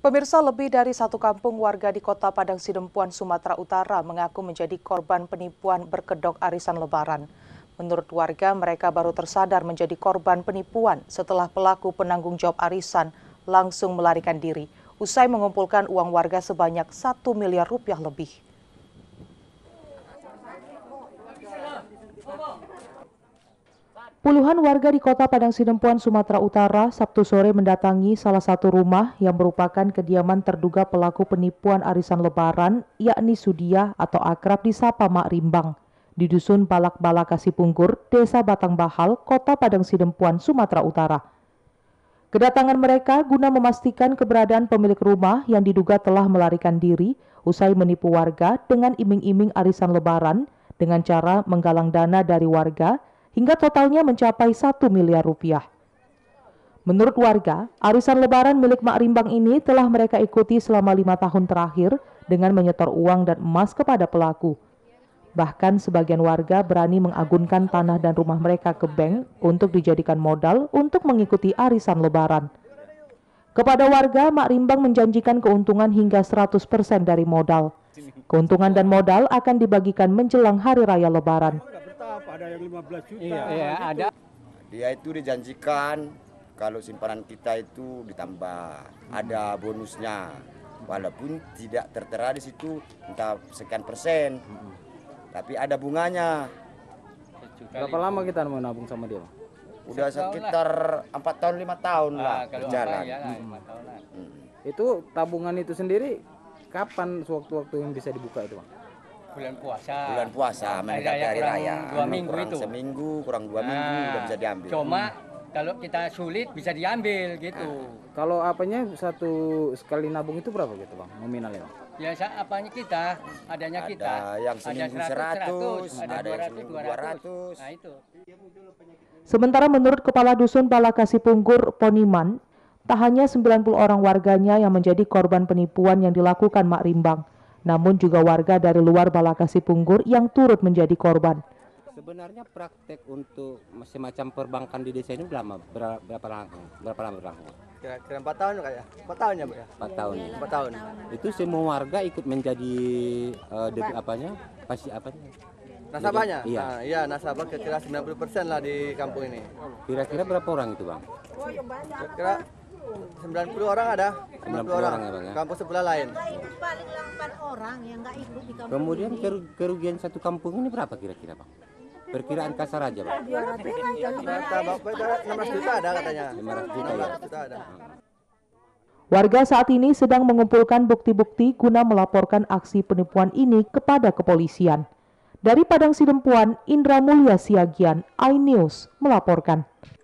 Pemirsa lebih dari satu kampung warga di kota Padang Sidempuan, Sumatera Utara mengaku menjadi korban penipuan berkedok arisan lebaran. Menurut warga, mereka baru tersadar menjadi korban penipuan setelah pelaku penanggung jawab arisan langsung melarikan diri. Usai mengumpulkan uang warga sebanyak satu miliar rupiah lebih. Puluhan warga di kota Padang Sidempuan, Sumatera Utara, Sabtu sore mendatangi salah satu rumah yang merupakan kediaman terduga pelaku penipuan arisan lebaran, yakni Sudia atau akrab disapa Mak Rimbang, di Dusun balak Balakasi Punggur, Desa Batang Bahal, Kota Padang Sidempuan, Sumatera Utara. Kedatangan mereka guna memastikan keberadaan pemilik rumah yang diduga telah melarikan diri usai menipu warga dengan iming-iming arisan lebaran dengan cara menggalang dana dari warga – hingga totalnya mencapai 1 miliar rupiah. Menurut warga, arisan lebaran milik Mak Rimbang ini telah mereka ikuti selama lima tahun terakhir dengan menyetor uang dan emas kepada pelaku. Bahkan sebagian warga berani mengagunkan tanah dan rumah mereka ke bank untuk dijadikan modal untuk mengikuti arisan lebaran. Kepada warga, Mak Rimbang menjanjikan keuntungan hingga 100% dari modal. Keuntungan dan modal akan dibagikan menjelang hari raya lebaran ada yang 15 juta. Iya, nah, iya gitu. ada. Dia itu dijanjikan kalau simpanan kita itu ditambah ada bonusnya. Walaupun tidak tertera di situ entah sekian persen. Hmm. Tapi ada bunganya. Berapa lama kita mau nabung sama dia? Udah sekitar empat tahun lima tahun ah, lah berjalan. Ya lah, hmm. Itu tabungan itu sendiri kapan sewaktu-waktu yang bisa dibuka itu, Bang? bulan puasa. Bulan puasa, mendekati hari raya. Dua minggu kurang itu. Seminggu, kurang dua nah, minggu udah bisa diambil. Cuma hmm. kalau kita sulit bisa diambil gitu. Nah. Kalau apanya satu sekali nabung itu berapa gitu bang? Nominalnya ya Ya apanya kita, adanya ada kita. Yang seminggu ada 100, 100, 100 ada, ada yang dua 200. 200. Nah itu. Sementara menurut Kepala Dusun Balakasi Punggur, Poniman, tak hanya 90 orang warganya yang menjadi korban penipuan yang dilakukan Mak Rimbang, namun juga warga dari luar Balakasi Punggur yang turut menjadi korban. Sebenarnya praktek untuk semacam perbankan di desa ini berapa berapa lama berapa lama berlangsung? Kira-kira empat tahun kayak. empat tahun ya, Bu ya? Empat tahun. Iya, empat tahun. Itu semua warga ikut menjadi uh, eh, debi, apanya? Pasti apa? Nasabahnya? Iya. Nah, iya, nasabah kira-kira 90% lah di kampung ini. Kira-kira berapa orang itu, Bang? Kira-kira 90 orang ada. 90, 90 orang, orang ya, Bang ya. Kampung sebelah lain orang yang nggak ikut di kampung Kemudian ini. kerugian satu kampung ini berapa kira-kira Bang? Perkiraan kasar aja Bang. Iya, ya, iya, iya. Ya. juta ada katanya. juta ya? Warga saat ini sedang mengumpulkan bukti-bukti guna melaporkan aksi penipuan ini kepada kepolisian. Dari Padang Sidempuan, Indra Mulya Siagian, iNews melaporkan.